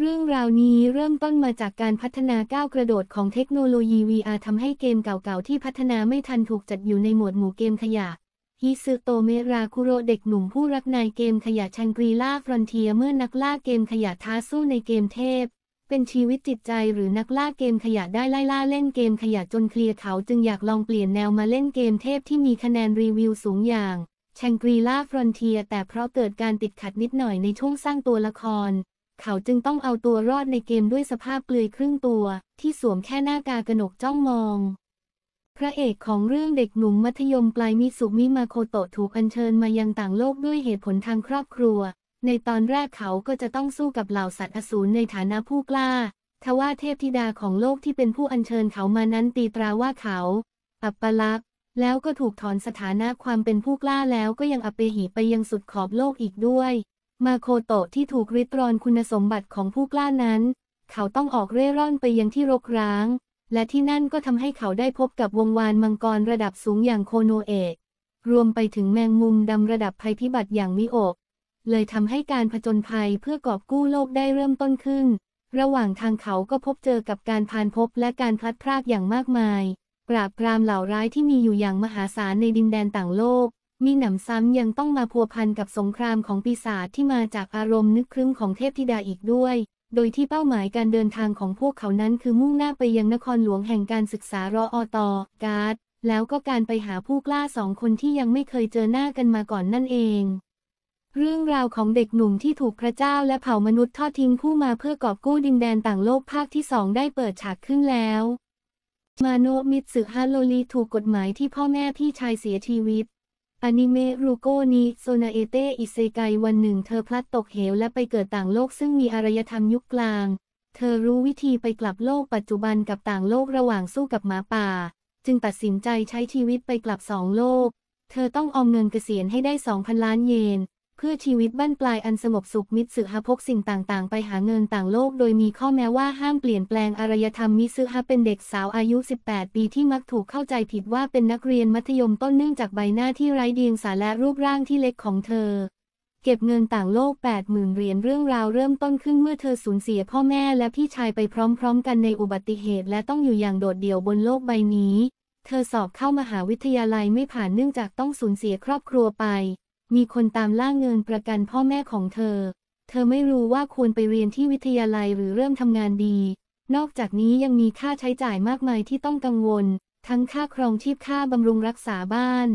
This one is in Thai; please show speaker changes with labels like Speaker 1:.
Speaker 1: เรื่องราวนี้เริ่มต้นมาจากการพัฒนาก้าวกระโดดของเทคโนโลยี VR ทำให้เกมเก่าๆที่พัฒนาไม่ทันถูกจัดอยู่ในหมวดหมู่เกมขยะฮิซึโตเมราคุโรเด็กหนุ่มผู้รักนายเกมขยะชังกรีล่าฟรอนเทียเมื่อนักล่าเกมขยะท้าสู้ในเกมเทพ เป็นชีวิตจิตใจหรือนักล่าเกมขยะได้ไล่ล่าเล่นเกมขยะจนเคลียร์เขาจึงอยากลองเปลี่ยนแนวมาเล่นเกมเทพที่มีคะแนนรีวิวสูงอย่างชังกรีล่าฟรอนเทียแต่เพราะเกิดการติดขัดนิดหน่อยในช่วงสร้างตัวละครเขาจึงต้องเอาตัวรอดในเกมด้วยสภาพเปลือยครึ่งตัว ที่สวมแค่หน้ากากระหนกจ้องมอง พระเอกของเรื่องเด็กหนุ่มมัธยมปลายมิสุมิมาโคโตะถูกอัญเชิญมายังต่างโลกด้วยเหตุผลทางครอบครัว ในตอนแรกเขาก็จะต้องสู้กับเหล่าสัตว์อสูรในฐานะผู้กล้า ทว่าเทพธิดาของโลกที่เป็นผู้อัญเชิญเขามานั้นตีตราว่าเขาอัปลักษแล้วก็ถูกถอนสถานะความเป็นผู้กล้าแล้วก็ยังอัเปหิไปยังสุดขอบโลกอีกด้วยมาโคโตะที่ถูกริดรอนคุณสมบัติของผู้กล้านั้น เขาต้องออกเร่ร่อนไปยังที่รกร้าง และที่นั่นก็ทำให้เขาได้พบกับวงวานมังกรระดับสูงอย่างโคโนเอะ รวมไปถึงแมงมุมดำระดับภัยพิบัติอย่างมิโอก เลยทำให้การผจญภัยเพื่อกอบกู้โลกได้เริ่มต้นขึ้น ระหว่างทางเขาก็พบเจอกับการพานพบและการพลัดพรากอย่างมากมาย ปราบปรามเหล่าร้ายที่มีอยู่อย่างมหาศาลในดินแดนต่างโลกมีหนำซ้ำยังต้องมาพัวพันกับสงครามของปีศาจที่มาจากอารมณ์นึกครึ้มของเทพธิดาอีกด้วย โดยที่เป้าหมายการเดินทางของพวกเขานั้นคือมุ่งหน้าไปยังนครหลวงแห่งการศึกษารออตอการ์ด แล้วก็การไปหาผู้กล้าสองคนที่ยังไม่เคยเจอหน้ากันมาก่อนนั่นเอง เรื่องราวของเด็กหนุ่มที่ถูกพระเจ้าและเผ่ามนุษย์ทอดทิ้งผู้มาเพื่อกอบกู้ดินแดนต่างโลกภาคที่สองได้เปิดฉากขึ้นแล้ว มาโนมิตสึฮาโลลีถูกกฎหมายที่พ่อแม่พี่ชายเสียชีวิตอนิเมะรูโกนิโซนาเอเตอิเซไกวันหนึ่งเธอพลัดตกเหวและไปเกิดต่างโลกซึ่งมีอารยธรรมยุคกลาง เธอรู้วิธีไปกลับโลกปัจจุบันกับต่างโลกระหว่างสู้กับหมาป่า จึงตัดสินใจใช้ชีวิตไปกลับสองโลก เธอต้องออมเงินเกษียณให้ได้ 2,000 ล้านเยนเพื่อชีวิตบ้านปลายอันสงบสุขมิตรสึฮะพกสิ่งต่างๆ ไปหาเงินต่างโลก โดยมีข้อแม้ว่าห้ามเปลี่ยนแปลงอารยธรรมมิซึฮะเป็นเด็กสาวอายุ 18 ปีที่มักถูกเข้าใจผิดว่าเป็นนักเรียนมัธยมต้นเนื่องจากใบหน้าที่ไร้เดียงสาและรูปร่างที่เล็กของเธอ เก็บเงินต่างโลก 80,000เหรียญเรื่องราวเริ่มต้นขึ้นเมื่อเธอสูญเสียพ่อแม่และพี่ชายไปพร้อม ๆ กันในอุบัติเหตุ และต้องอยู่อย่างโดดเดี่ยวบนโลกใบนี้ เธอสอบเข้ามหาวิทยาลัยไม่ผ่านเนื่องจากต้องสูญเสียครอบครัวไปมีคนตามล่าเงินประกันพ่อแม่ของเธอ เธอไม่รู้ว่าควรไปเรียนที่วิทยาลัยหรือเริ่มทำงานดี นอกจากนี้ยังมีค่าใช้จ่ายมากมายที่ต้องกังวล ทั้งค่าครองชีพค่าบำรุงรักษาบ้าน